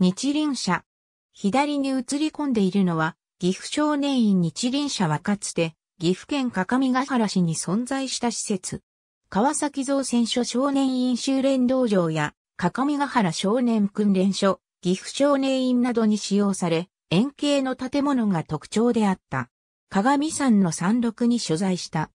日輪車。左に映り込んでいるのは、岐阜少年院日輪車はかつて、岐阜県各務原市に存在した施設。川崎造船所少年院修練道場や、各務原少年訓練所、岐阜少年院などに使用され、円形の建物が特徴であった。鏡山の山麓に所在した。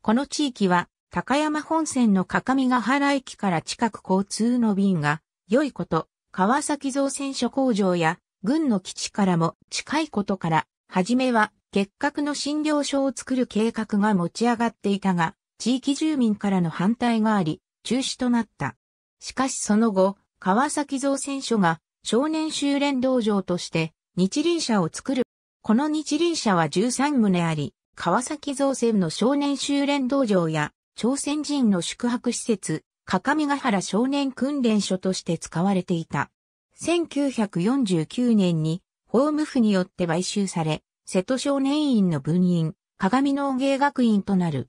この地域は、高山本線の各務原駅から近く交通の便が、良いこと、川崎造船所工場や軍の基地からも近いことから、はじめは結核の診療所を作る計画が持ち上がっていたが、地域住民からの反対があり、中止となった。しかしその後、川崎造船所が少年修練道場として日輪車を作る。この日輪車は13棟あり、川崎造船の少年修練道場や朝鮮人の宿泊施設、各務原少年訓練所として使われていた。1949年に法務府によって買収され、瀬戸少年院の分院、鏡農芸学院となる。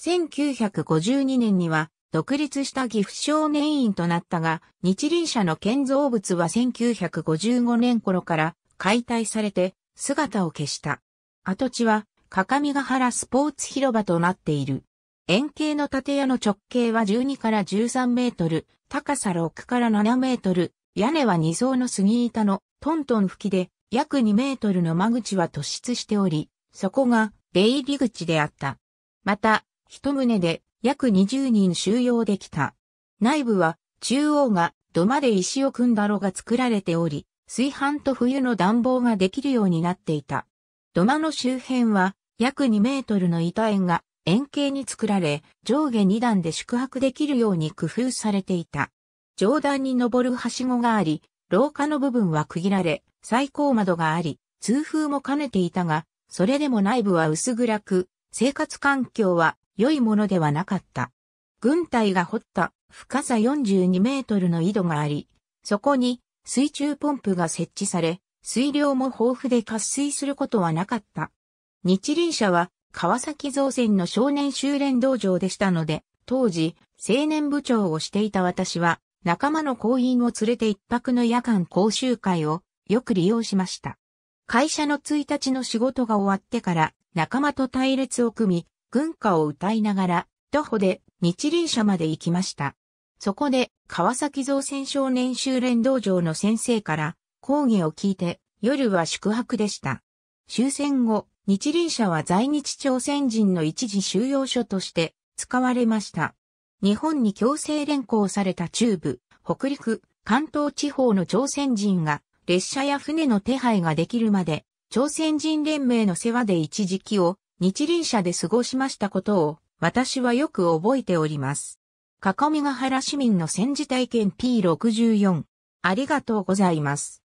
1952年には独立した岐阜少年院となったが、日輪社の建造物は1955年頃から解体されて姿を消した。跡地は、各務原スポーツ広場となっている。円形の建屋の直径は12から13メートル、高さ6から7メートル、屋根は2層の杉板のトントン吹きで約2メートルの間口は突出しており、そこが出入り口であった。また、一棟で約20人収容できた。内部は中央が土間で石を組んだ炉が作られており、炊飯と冬の暖房ができるようになっていた。土間の周辺は約2メートルの板縁が円形に作られ、上下2段で宿泊できるように工夫されていた。上段に登るはしごがあり、廊下の部分は区切られ、最高窓があり、通風も兼ねていたが、それでも内部は薄暗く、生活環境は良いものではなかった。軍隊が掘った深さ42メートルの井戸があり、そこに水中ポンプが設置され、水量も豊富で渇水することはなかった。日輪車は川崎造船の少年修練道場でしたので、当時、青年部長をしていた私は、仲間の行員を連れて一泊の夜間講習会をよく利用しました。会社の1日の仕事が終わってから仲間と隊列を組み、軍歌を歌いながら徒歩で日輪車まで行きました。そこで川崎造船少年修練道場の先生から講義を聞いて夜は宿泊でした。終戦後、日輪社は在日朝鮮人の一時収容所として使われました。日本に強制連行された中部、北陸、関東地方の朝鮮人が列車や船の手配ができるまで、朝鮮人連盟の世話で一時期を日輪社で過ごしましたことを私はよく覚えております。かこみが原市民の戦時体験 P64。ありがとうございます。